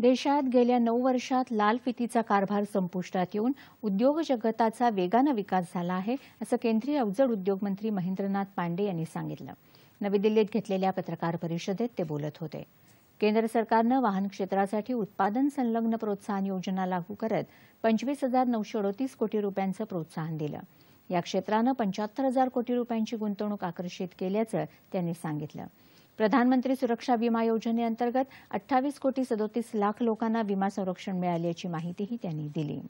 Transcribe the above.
देशात गेल्या नऊ वर्षात लाल फितीचा कारभार संपुष्टात येऊन उद्योग जगताचा वेगानं विकास झाला आहे असं केंद्रीय अवजड उद्योगमंत्री महेंद्रनाथ पांडे यांनी सांगितलं नवी दिल्लीत घेतलेल्या पत्रकार परिषदेत ते बोलत होते केंद्र सरकारनं वाहन क्षेत्रासाठी उत्पादन संलग्न प्रोत्साहन योजना लागू करत पंचवीस हजार नऊशे अडोतीस कोटी रुपयांचं प्रोत्साहन दिलं या क्षेत्रानं पंच्याहत्तर हजार कोटी रुपयांची गुंतवणूक आकर्षित केल्याचं त्यांनी सांगितलं प्रधानमंत्री सुरक्षा विमा योजनेअंतर्गत अठ्ठावीस कोटी सदोतीस लाख लोकांना विमा संरक्षण मिळाल्याची माहितीही त्यांनी दिली